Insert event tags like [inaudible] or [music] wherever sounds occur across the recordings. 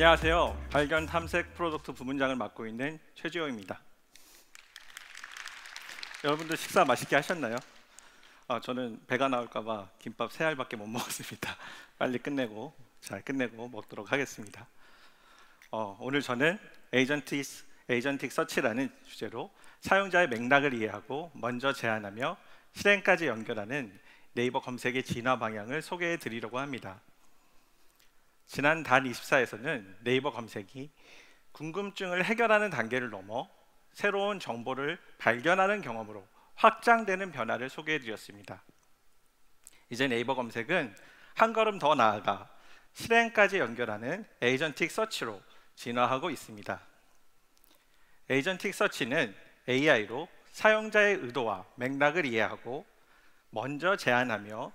안녕하세요. 발견 탐색 프로덕트 부문장을 맡고 있는 최지호입니다. 여러분들 식사 맛있게 하셨나요? 아, 저는 배가 나올까봐 김밥 세 알밖에 못 먹었습니다. [laughs] 빨리 끝내고 잘 끝내고 먹도록 하겠습니다. 어, 오늘 저는 에이전틱 에이전틱 서치라는 주제로 사용자의 맥락을 이해하고 먼저 제안하며 실행까지 연결하는 네이버 검색의 진화 방향을 소개해 드리려고 합니다. 지난 단 24에서는 네이버 검색이 궁금증을 해결하는 단계를 넘어 새로운 정보를 발견하는 경험으로 확장되는 변화를 소개해 드렸습니다. 이제 네이버 검색은 한 걸음 더 나아가 실행까지 연결하는 에이전틱 서치로 진화하고 있습니다. 에이전틱 서치는 AI로 사용자의 의도와 맥락을 이해하고 먼저 제안하며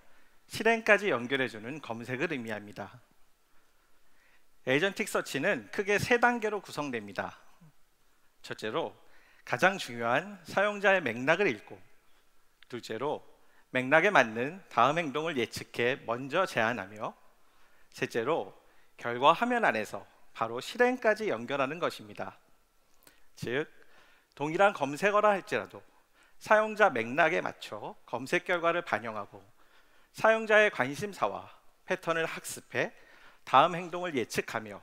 실행까지 연결해주는 검색을 의미합니다. 에이전틱 서치는 크게 세 단계로 구성됩니다. 첫째로 가장 중요한 사용자의 맥락을 읽고 둘째로 맥락에 맞는 다음 행동을 예측해 먼저 제안하며 셋째로 결과 화면 안에서 바로 실행까지 연결하는 것입니다. 즉 동일한 검색어라 할지라도 사용자 맥락에 맞춰 검색 결과를 반영하고 사용자의 관심사와 패턴을 학습해 다음 행동을 예측하며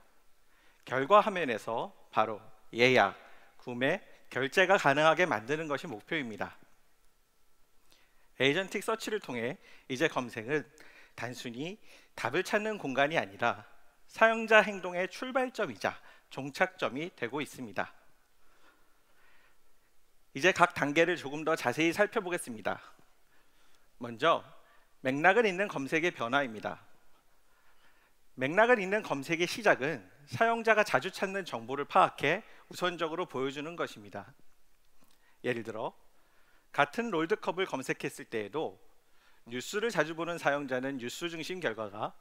결과 화면에서 바로 예약, 구매, 결제가 가능하게 만드는 것이 목표입니다. 에이전틱 서치를 통해 이제 검색은 단순히 답을 찾는 공간이 아니라 사용자 행동의 출발점이자 종착점이 되고 있습니다. 이제 각 단계를 조금 더 자세히 살펴보겠습니다. 먼저 맥락은 있는 검색의 변화입니다. 맥락을 잇는 검색의 시작은 사용자가 자주 찾는 정보를 파악해 우선적으로 보여주는 것입니다. 예를 들어 같은 롤드컵을 검색했을 때에도 뉴스를 자주 보는 사용자는 뉴스 중심 결과가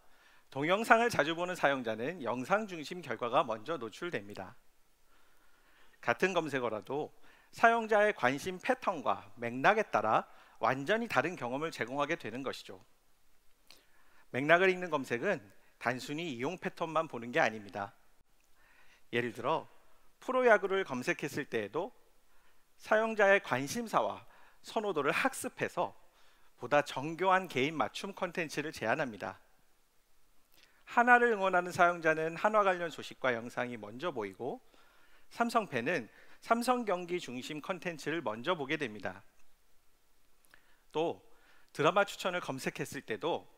동영상을 자주 보는 사용자는 영상 중심 결과가 먼저 노출됩니다. 같은 검색어라도 사용자의 관심 패턴과 맥락에 따라 완전히 다른 경험을 제공하게 되는 것이죠. 맥락을 읽는 검색은 단순히 이용 패턴만 보는 게 아닙니다. 예를 들어 프로야구를 검색했을 때에도 사용자의 관심사와 선호도를 학습해서 보다 정교한 개인 맞춤 컨텐츠를 제안합니다. 하나를 응원하는 사용자는 한화 관련 소식과 영상이 먼저 보이고 삼성팬은 삼성 경기 중심 컨텐츠를 먼저 보게 됩니다. 또 드라마 추천을 검색했을 때도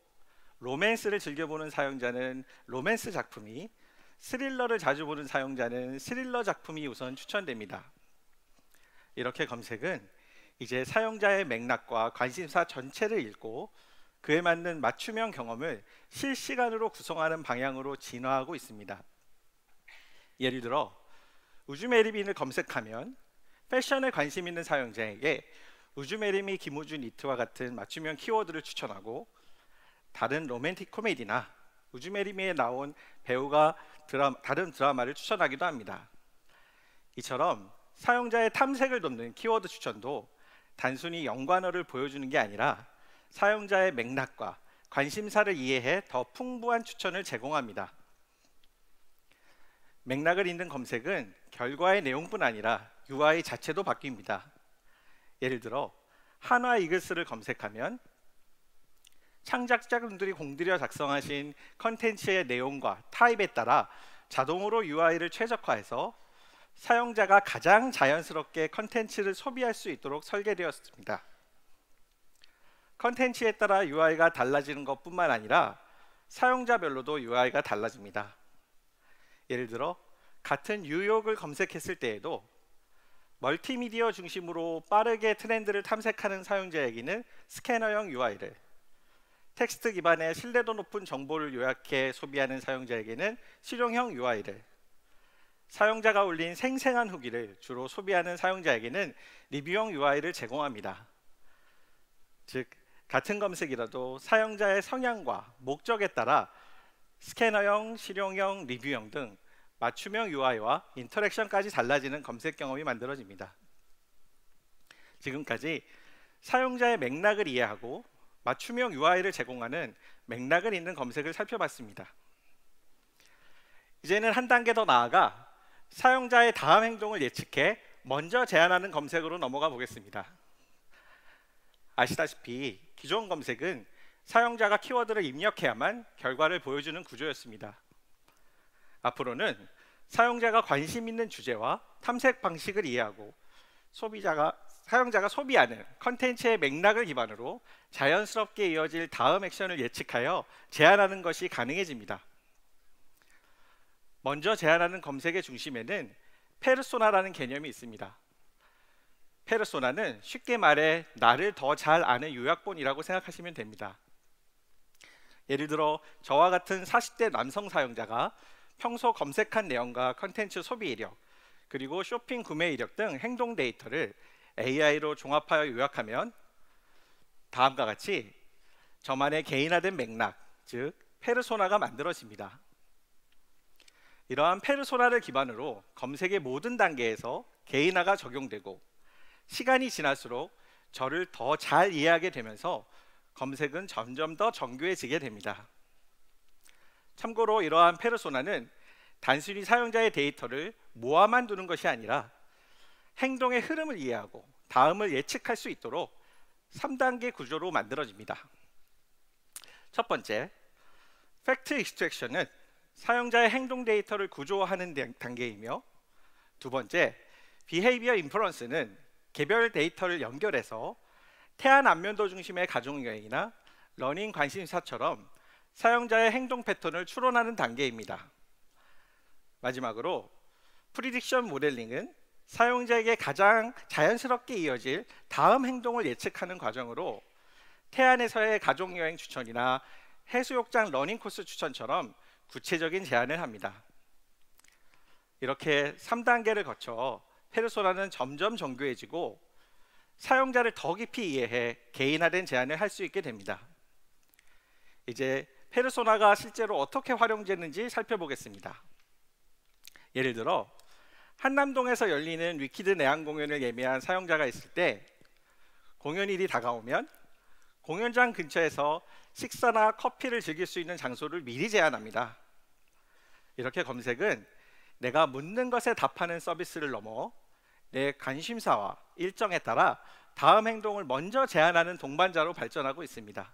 로맨스를 즐겨보는 사용자는 로맨스 작품이 스릴러를 자주 보는 사용자는 스릴러 작품이 우선 추천됩니다. 이렇게 검색은 이제 사용자의 맥락과 관심사 전체를 읽고 그에 맞는 맞춤형 경험을 실시간으로 구성하는 방향으로 진화하고 있습니다. 예를 들어 우주메리빈을 검색하면 패션에 관심 있는 사용자에게 우주메리미 김우준 니트와 같은 맞춤형 키워드를 추천하고 다른 로맨틱 코미디나 우즈메리미에 나온 배우가 드라마, 다른 드라마를 추천하기도 합니다. 이처럼 사용자의 탐색을 돕는 키워드 추천도 단순히 연관어를 보여주는 게 아니라 사용자의 맥락과 관심사를 이해해 더 풍부한 추천을 제공합니다. 맥락을 잇는 검색은 결과의 내용뿐 아니라 UI 자체도 바뀝니다. 예를 들어 한화 이글스를 검색하면 창작자분들이 공들여 작성하신 컨텐츠의 내용과 타입에 따라 자동으로 UI를 최적화해서 사용자가 가장 자연스럽게 컨텐츠를 소비할 수 있도록 설계되었습니다. 컨텐츠에 따라 UI가 달라지는 것뿐만 아니라 사용자별로도 UI가 달라집니다. 예를 들어 같은 뉴욕을 검색했을 때에도 멀티미디어 중심으로 빠르게 트렌드를 탐색하는 사용자에게는 스캐너형 UI를 텍스트 기반의 신뢰도 높은 정보를 요약해 소비하는 사용자에게는 실용형 UI를 사용자가 올린 생생한 후기를 주로 소비하는 사용자에게는 리뷰형 UI를 제공합니다. 즉 같은 검색이라도 사용자의 성향과 목적에 따라 스캐너형, 실용형, 리뷰형 등 맞춤형 UI와 인터랙션까지 달라지는 검색 경험이 만들어집니다. 지금까지 사용자의 맥락을 이해하고 맞춤형 UI를 제공하는 맥락을 있는 검색을 살펴봤습니다. 이제는 한 단계 더 나아가 사용자의 다음 행동을 예측해 먼저 제안하는 검색으로 넘어가 보겠습니다. 아시다시피 기존 검색은 사용자가 키워드를 입력해야만 결과를 보여주는 구조였습니다. 앞으로는 사용자가 관심 있는 주제와 탐색 방식을 이해하고 소비자가 사용자가 소비하는 컨텐츠의 맥락을 기반으로 자연스럽게 이어질 다음 액션을 예측하여 제안하는 것이 가능해집니다. 먼저 제안하는 검색의 중심에는 페르소나라는 개념이 있습니다. 페르소나는 쉽게 말해 나를 더 잘 아는 요약본이라고 생각하시면 됩니다. 예를 들어 저와 같은 40대 남성 사용자가 평소 검색한 내용과 컨텐츠 소비 이력, 그리고 쇼핑 구매 이력 등 행동 데이터를 AI로 종합하여 요약하면 다음과 같이 저만의 개인화된 맥락, 즉 페르소나가 만들어집니다. 이러한 페르소나를 기반으로 검색의 모든 단계에서 개인화가 적용되고 시간이 지날수록 저를 더 잘 이해하게 되면서 검색은 점점 더 정교해지게 됩니다. 참고로 이러한 페르소나는 단순히 사용자의 데이터를 모아만 두는 것이 아니라 행동의 흐름을 이해하고 다음을 예측할 수 있도록 3단계 구조로 만들어집니다. 첫 번째, 팩트 익스트랙션은 사용자의 행동 데이터를 구조화하는 단계이며 두 번째, 비헤이비어 인퍼런스는 개별 데이터를 연결해서 태안 안면도 중심의 가족여행이나 러닝 관심사처럼 사용자의 행동 패턴을 추론하는 단계입니다. 마지막으로 프리딕션 모델링은 사용자에게 가장 자연스럽게 이어질 다음 행동을 예측하는 과정으로 태안에서의 가족여행 추천이나 해수욕장 러닝 코스 추천처럼 구체적인 제안을 합니다. 이렇게 3단계를 거쳐 페르소나는 점점 정교해지고 사용자를 더 깊이 이해해 개인화된 제안을 할 수 있게 됩니다. 이제 페르소나가 실제로 어떻게 활용되는지 살펴보겠습니다. 예를 들어 한남동에서 열리는 위키드 내한 공연을 예매한 사용자가 있을 때 공연일이 다가오면 공연장 근처에서 식사나 커피를 즐길 수 있는 장소를 미리 제안합니다. 이렇게 검색은 내가 묻는 것에 답하는 서비스를 넘어 내 관심사와 일정에 따라 다음 행동을 먼저 제안하는 동반자로 발전하고 있습니다.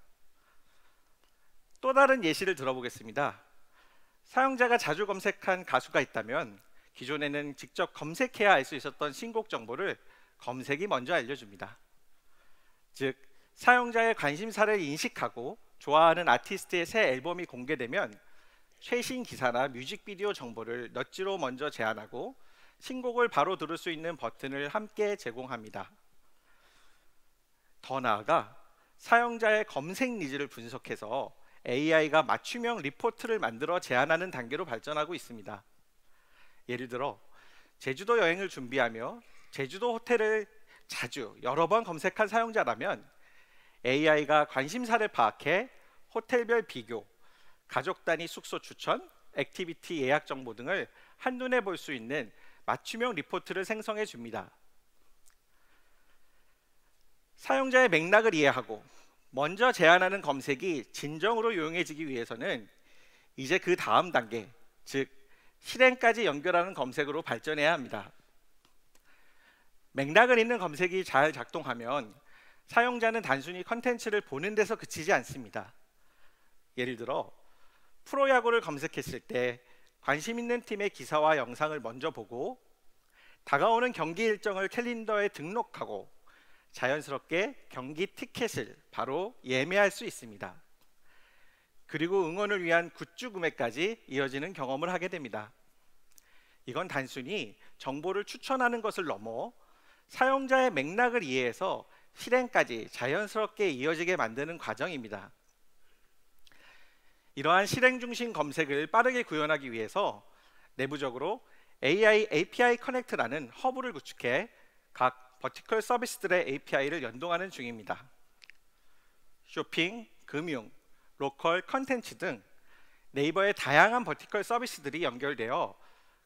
또 다른 예시를 들어보겠습니다. 사용자가 자주 검색한 가수가 있다면 기존에는 직접 검색해야 알 수 있었던 신곡 정보를 검색이 먼저 알려줍니다. 즉 사용자의 관심사를 인식하고 좋아하는 아티스트의 새 앨범이 공개되면 최신 기사나 뮤직비디오 정보를 넛지로 먼저 제안하고 신곡을 바로 들을 수 있는 버튼을 함께 제공합니다. 더 나아가 사용자의 검색 니즈를 분석해서 AI가 맞춤형 리포트를 만들어 제안하는 단계로 발전하고 있습니다. 예를 들어 제주도 여행을 준비하며 제주도 호텔을 자주 여러 번 검색한 사용자라면 AI가 관심사를 파악해 호텔별 비교, 가족 단위 숙소 추천, 액티비티 예약 정보 등을 한눈에 볼 수 있는 맞춤형 리포트를 생성해 줍니다. 사용자의 맥락을 이해하고 먼저 제안하는 검색이 진정으로 유용해지기 위해서는 이제 그 다음 단계, 즉 실행까지 연결하는 검색으로 발전해야 합니다. 맥락을 있는 검색이 잘 작동하면 사용자는 단순히 컨텐츠를 보는 데서 그치지 않습니다. 예를 들어 프로야구를 검색했을 때 관심 있는 팀의 기사와 영상을 먼저 보고 다가오는 경기 일정을 캘린더에 등록하고 자연스럽게 경기 티켓을 바로 예매할 수 있습니다. 그리고 응원을 위한 굿즈 구매까지 이어지는 경험을 하게 됩니다. 이건 단순히 정보를 추천하는 것을 넘어 사용자의 맥락을 이해해서 실행까지 자연스럽게 이어지게 만드는 과정입니다. 이러한 실행 중심 검색을 빠르게 구현하기 위해서 내부적으로 AI API 커넥트라는 허브를 구축해 각 버티컬 서비스들의 API를 연동하는 중입니다. 쇼핑, 금융, 로컬 컨텐츠 등 네이버의 다양한 버티컬 서비스들이 연결되어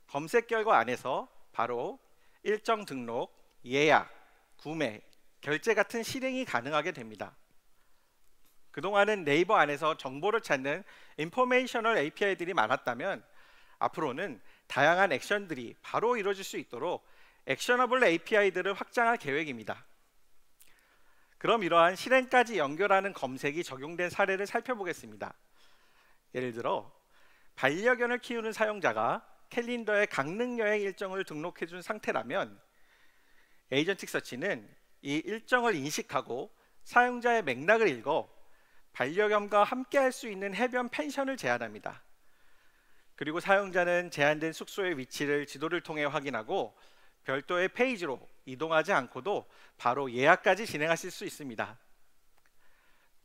검색 결과 안에서 바로 일정 등록, 예약, 구매, 결제 같은 실행이 가능하게 됩니다. 그동안은 네이버 안에서 정보를 찾는 인포메이셔널 API들이 많았다면 앞으로는 다양한 액션들이 바로 이루어질 수 있도록 액셔너블 API들을 확장할 계획입니다. 그럼 이러한 실행까지 연결하는 검색이 적용된 사례를 살펴보겠습니다. 예를 들어 반려견을 키우는 사용자가 캘린더에 강릉 여행 일정을 등록해 준 상태라면 에이전틱 서치는 이 일정을 인식하고 사용자의 맥락을 읽어 반려견과 함께 할 수 있는 해변 펜션을 제안합니다. 그리고 사용자는 제한된 숙소의 위치를 지도를 통해 확인하고 별도의 페이지로 이동하지 않고도 바로 예약까지 진행하실 수 있습니다.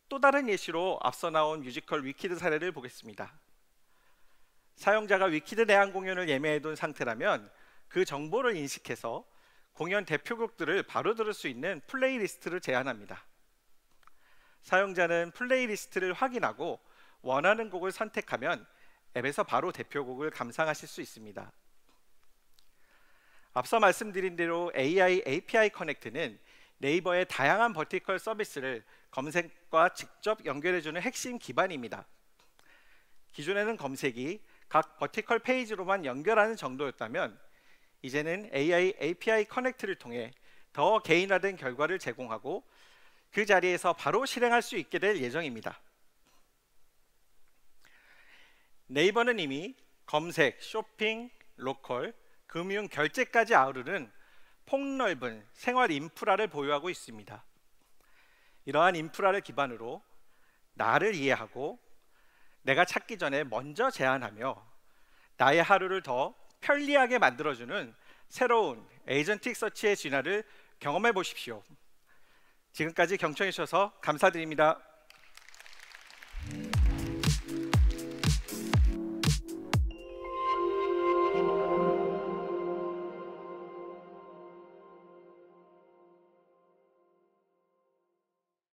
또 다른 예시로 앞서 나온 뮤지컬 위키드 사례를 보겠습니다. 사용자가 위키드 내한 공연을 예매해둔 상태라면 그 정보를 인식해서 공연 대표곡들을 바로 들을 수 있는 플레이리스트를 제안합니다. 사용자는 플레이리스트를 확인하고 원하는 곡을 선택하면 앱에서 바로 대표곡을 감상하실 수 있습니다. 앞서 말씀드린 대로 AI API 커넥트는 네이버의 다양한 버티컬 서비스를 검색과 직접 연결해주는 핵심 기반입니다. 기존에는 검색이 각 버티컬 페이지로만 연결하는 정도였다면 이제는 AI API 커넥트를 통해 더 개인화된 결과를 제공하고 그 자리에서 바로 실행할 수 있게 될 예정입니다. 네이버는 이미 검색, 쇼핑, 로컬, 금융 결제까지 아우르는 폭넓은 생활 인프라를 보유하고 있습니다. 이러한 인프라를 기반으로 나를 이해하고 내가 찾기 전에 먼저 제안하며 나의 하루를 더 편리하게 만들어주는 새로운 에이전틱 서치의 진화를 경험해 보십시오. 지금까지 경청해 주셔서 감사드립니다.